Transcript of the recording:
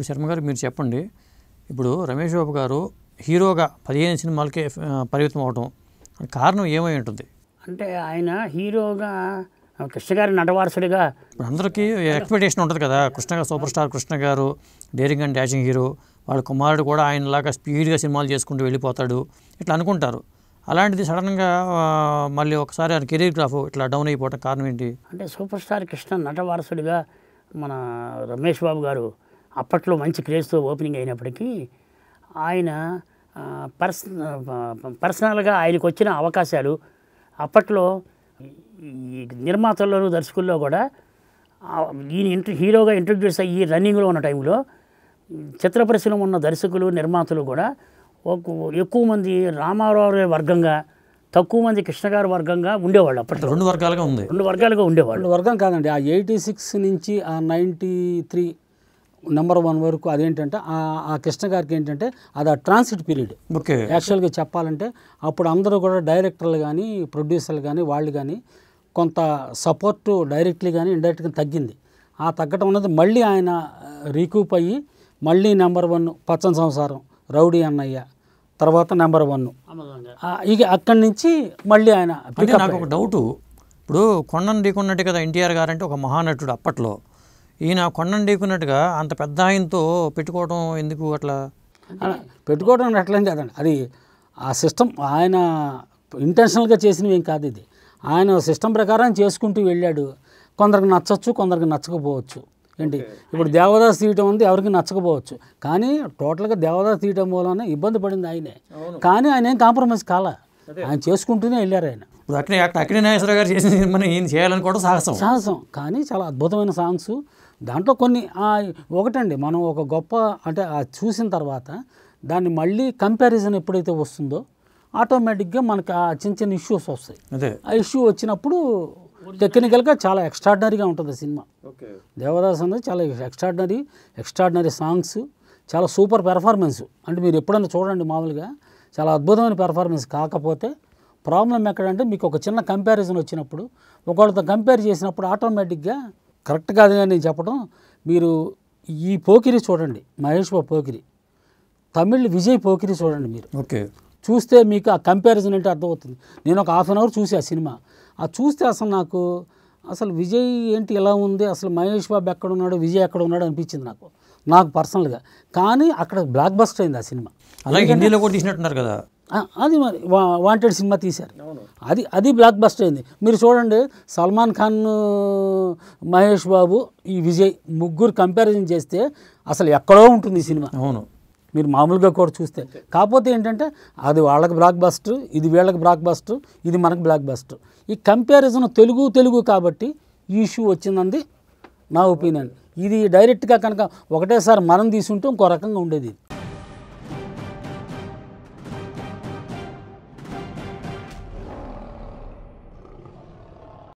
ఇప్పుడు శర్మ గారు మీరు చెప్పండి ఇప్పుడు రమేష్ బాబు గారు హీరోగా పదిహేను సినిమాలకే పరిమితం అవడం కారణం ఏమై ఉంటుంది అంటే ఆయన హీరోగా కృష్ణ గారి నటవారసుడిగా అందరికీ ఎక్స్పెక్టేషన్ ఉంటుంది కదా కృష్ణ గారు సూపర్ స్టార్ కృష్ణ గారు డేరింగ్ అండ్ డాషింగ్ హీరో వాళ్ళ కుమారుడు కూడా ఆయనలాగా స్పీడ్గా సినిమాలు చేసుకుంటూ వెళ్ళిపోతాడు ఇట్లా అనుకుంటారు అలాంటిది సడన్గా మళ్ళీ ఒకసారి ఆయన కెరీర్ గ్రాఫ్ ఇట్లా డౌన్ అయిపోవటం కారణం ఏంటి అంటే సూపర్ స్టార్ కృష్ణ నటవారసుడిగా మన రమేష్ బాబు గారు అప్పట్లో మంచి ప్లేస్తో ఓపెనింగ్ అయినప్పటికీ ఆయన పర్స పర్సనల్గా ఆయనకు వచ్చిన అవకాశాలు అప్పట్లో ఈ నిర్మాతల్లో దర్శకుల్లో కూడా ఈయన ఇంటర్ హీరోగా ఇంట్రడ్యూస్ అయ్యి రన్నింగ్లో ఉన్న టైంలో చిత్ర పరిశ్రమ ఉన్న దర్శకులు నిర్మాతలు కూడా ఎక్కువ మంది రామారావు వర్గంగా తక్కువ మంది కృష్ణగారు వర్గంగా ఉండేవాళ్ళు అప్పటి రెండు వర్గాలుగా ఉంది రెండు వర్గాలుగా ఉండేవాళ్ళు వర్గం కాదండి ఆ ఎయిటీ సిక్స్ నుంచి ఆ నైంటీ త్రీ నెంబర్ వన్ వరకు అదేంటంటే ఆ కృష్ణ గారికి ఏంటంటే అది ఆ ట్రాన్సిట్ పీరియడ్ ఓకే యాక్చువల్గా చెప్పాలంటే అప్పుడు అందరూ కూడా డైరెక్టర్లు కానీ ప్రొడ్యూసర్లు కానీ వాళ్ళు కానీ కొంత సపోర్టు డైరెక్ట్లీ కానీ ఇండైరెక్ట్గా తగ్గింది ఆ తగ్గటం ఉన్నది మళ్ళీ ఆయన రీకూప్ అయ్యి మళ్ళీ నెంబర్ వన్ పచ్చని సంసారం రౌడీ అన్నయ్య తర్వాత నెంబర్ వన్ ఇక అక్కడి నుంచి మళ్ళీ ఆయన నాకు ఒక డౌటు ఇప్పుడు కొండను ఢీకొన్నట్టే కదా ఎన్టీఆర్ గారంటే ఒక మహానటుడు అప్పట్లో ఈయన కొండను ఢీకున్నట్టుగా అంత పెద్ద ఆయనతో పెట్టుకోవడం ఎందుకు అట్లా పెట్టుకోవడం అట్లేం కాదండి అది ఆ సిస్టమ్ ఆయన ఇంటెన్షనల్గా చేసినవి ఏం కాదు ఇది ఆయన సిస్టమ్ ప్రకారం చేసుకుంటూ వెళ్ళాడు కొందరికి నచ్చచ్చు కొందరికి నచ్చకపోవచ్చు ఏంటి ఇప్పుడు దేవదాస్ తీయటం ఉంది ఎవరికి నచ్చకపోవచ్చు కానీ టోటల్గా దేవదాస్ తీయటం మూలన ఇబ్బంది పడింది ఆయనే కానీ ఆయన ఏం కాంప్రమైజ్ కాల ఆయన చేసుకుంటూనే వెళ్ళారు ఆయన అక్కడ అక్కడ అక్కినేశ్వర గారు చేసిన సినిమాని ఏం చేయాలని కూడా సాహసం సాహసం కానీ చాలా అద్భుతమైన సాంగ్స్ దాంట్లో కొన్ని ఒకటండి మనం ఒక గొప్ప అంటే చూసిన తర్వాత దాన్ని మళ్ళీ కంపారిజన్ ఎప్పుడైతే వస్తుందో ఆటోమేటిక్గా మనకి ఆ చిన్న చిన్న ఇష్యూస్ వస్తాయి అదే ఆ ఇష్యూ వచ్చినప్పుడు టెక్నికల్గా చాలా ఎక్స్ట్రాడినరీగా ఉంటుంది సినిమా దేవదాస్ అనేది చాలా ఎక్స్ట్రాడినరీ ఎక్స్ట్రాడినరీ సాంగ్స్ చాలా సూపర్ పెర్ఫార్మెన్స్ అంటే మీరు ఎప్పుడైనా చూడండి మామూలుగా చాలా అద్భుతమైన పెర్ఫార్మెన్స్ కాకపోతే ప్రాబ్లం ఎక్కడంటే మీకు ఒక చిన్న కంపారిజన్ వచ్చినప్పుడు ఒకళ్ళతో కంపేర్ చేసినప్పుడు ఆటోమేటిక్గా కరెక్ట్ కాదు కానీ నేను చెప్పడం మీరు ఈ పోకిరి చూడండి మహేష్ బాబు పోకిరి తమిళ్ విజయ్ పోకిరి చూడండి మీరు ఓకే చూస్తే మీకు ఆ కంపారిజన్ అంటే అర్థమవుతుంది నేను ఒక హాఫ్ అన్ అవర్ చూసి ఆ సినిమా ఆ చూస్తే అసలు నాకు అసలు విజయ్ ఏంటి ఎలా ఉంది అసలు మహేష్ బాబు ఎక్కడ ఉన్నాడు విజయ్ ఎక్కడ ఉన్నాడు అనిపించింది నాకు నాకు పర్సనల్గా కానీ అక్కడ బ్లాక్ బస్టర్ అయింది ఆ సినిమా అలాగే హిందీలో కూడా తీసినట్టున్నారు కదా అది మరి వాంటెడ్ సినిమా తీశారు అది అది బ్లాక్ బస్టర్ అయింది మీరు చూడండి సల్మాన్ ఖాన్ మహేష్ బాబు ఈ విజయ్ ముగ్గురు కంపారిజన్ చేస్తే అసలు ఎక్కడో ఉంటుంది ఈ సినిమా అవును మీరు మామూలుగా కూడా చూస్తే కాకపోతే ఏంటంటే అది వాళ్ళకి బ్లాక్ బస్టర్ ఇది వీళ్ళకి బ్లాక్ బస్టర్ ఇది మనకు బ్లాక్ బస్టర్ ఈ కంపారిజన్ తెలుగు తెలుగు కాబట్టి ఈ ఇష్యూ వచ్చిందంది నా ఒపీనియన్ ఇది డైరెక్ట్గా కనుక ఒకటేసారి మనం తీసుకుంటే ఇంకో రకంగా ఉండేది